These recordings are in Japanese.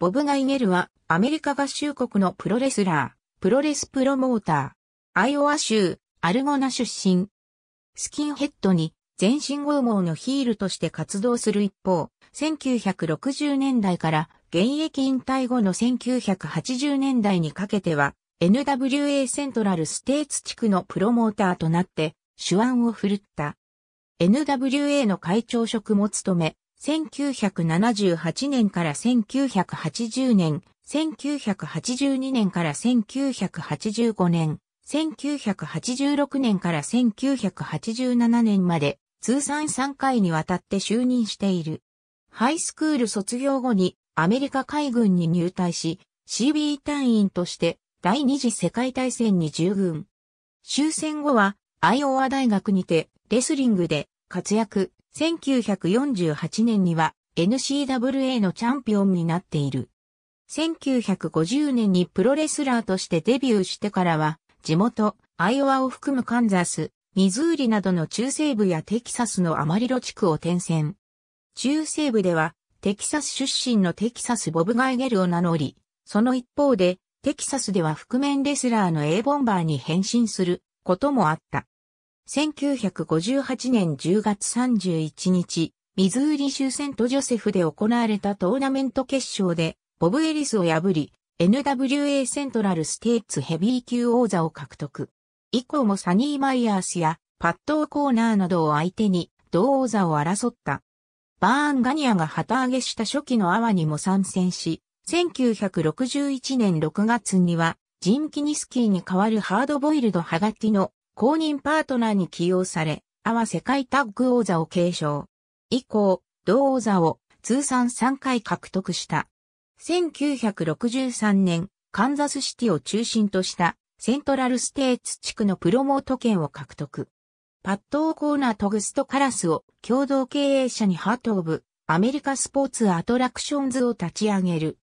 ボブ・ナイゲルはアメリカ合衆国のプロレスラー、プロレスプロモーター、アイオワ州、アルゴナ出身。スキンヘッドに全身剛毛のヒールとして活動する一方、1960年代から現役引退後の1980年代にかけては、NWA セントラルステーツ地区のプロモーターとなって手腕を振るった。NWA の会長職も務め、1978年から1980年、1982年から1985年、1986年から1987年まで通算3回にわたって就任している。ハイスクール卒業後にアメリカ海軍に入隊し、CB 隊員として第二次世界大戦に従軍。終戦後はアイオワ大学にてレスリングで活躍、1948年には NCWA のチャンピオンになっている。1950年にプロレスラーとしてデビューしてからは、地元、アイオワを含むカンザス、ミズーリなどの中西部やテキサスのアマリロ地区を転戦。中西部では、テキサス出身のテキサスボブ・ガイゲルを名乗り、その一方で、テキサスでは覆面レスラーの A ボンバーに変身することもあった。1958年10月31日、ミズーリ州セントジョセフで行われたトーナメント決勝で、ボブ・エリスを破り、NWA セントラルステーツヘビー級王座を獲得。以降もサニー・マイヤースやパット・コーナーなどを相手に同王座を争った。バーン・ガニアが旗揚げした初期のアワにも参戦し、1961年6月にはジン・キニスキーに代わるハードボイルド・ハガティの公認パートナーに起用され、阿波世界タッグ王座を継承。以降、同王座を通算3回獲得した。1963年、カンザスシティを中心としたセントラルステーツ地区のプロモート権を獲得。パッド・オコーナー・トグスト・カラスを共同経営者にハート・オブ、アメリカスポーツ・アトラクションズを立ち上げる。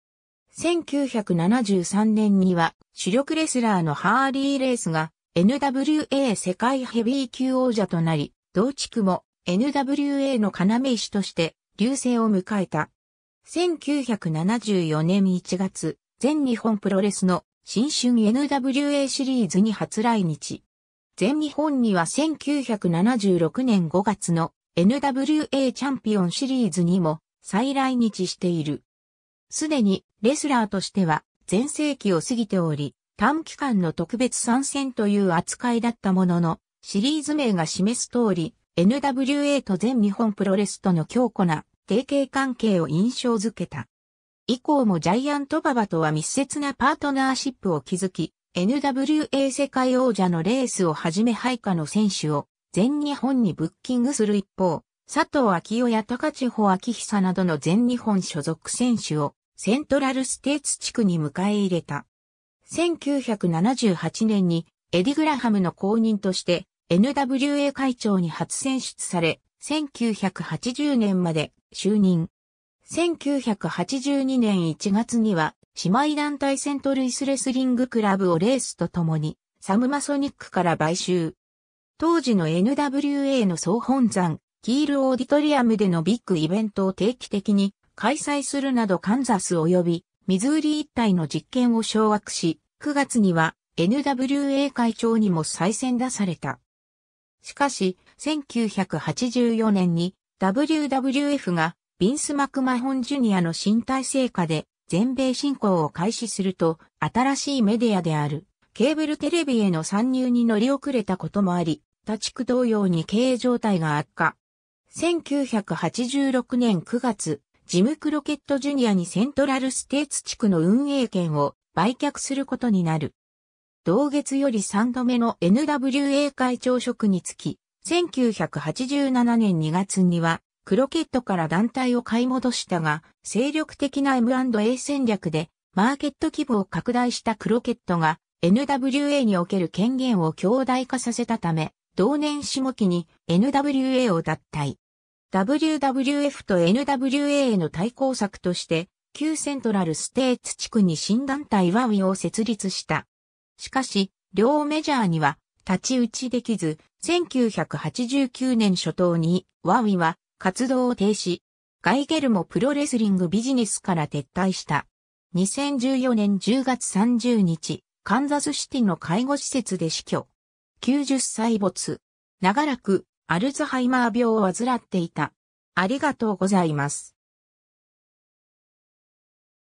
1973年には主力レスラーのハーリー・レースが NWA 世界ヘビー級王者となり、同地区も NWA の要石として、流星を迎えた。1974年1月、全日本プロレスの新春 NWA シリーズに初来日。全日本には1976年5月の NWA チャンピオンシリーズにも再来日している。すでにレスラーとしては全盛期を過ぎており、短期間の特別参戦という扱いだったものの、シリーズ名が示す通り、NWA と全日本プロレスとの強固な提携関係を印象づけた。以降もジャイアントババとは密接なパートナーシップを築き、NWA 世界王者のレースをはじめ配下の選手を全日本にブッキングする一方、佐藤昭夫や高千穂昭久などの全日本所属選手をセントラルステーツ地区に迎え入れた。1978年にエディ・グラハムの後任として NWA 会長に初選出され、1980年まで就任。1982年1月には姉妹団体セントルイスレスリングクラブをレースとともにサムマソニックから買収。当時の NWA の総本山、キールオーディトリアムでのビッグイベントを定期的に開催するなどカンザス及びミズーリ一帯の実権を掌握し、9月には NWA 会長にも再選出された。しかし、1984年に WWF がビンス・マクマホン・ジュニアの身体成果で全米振興を開始すると、新しいメディアであるケーブルテレビへの参入に乗り遅れたこともあり、他地区同様に経営状態が悪化。1986年9月、ジム・クロケット・ジュニアにセントラル・ステーツ地区の運営権を売却することになる。同月より3度目の NWA 会長職につき、1987年2月には、クロケットから団体を買い戻したが、精力的な M&A 戦略で、マーケット規模を拡大したクロケットが、NWA における権限を強大化させたため、同年下期に NWA を脱退。WWF と NWA への対抗策として、旧セントラルステーツ地区に新団体ワウィを設立した。しかし、両メジャーには立ち打ちできず、1989年初頭にワウィは活動を停止。ガイゲルもプロレスリングビジネスから撤退した。2014年10月30日、カンザスシティの介護施設で死去。90歳没。長らくアルツハイマー病を患っていた。ありがとうございます。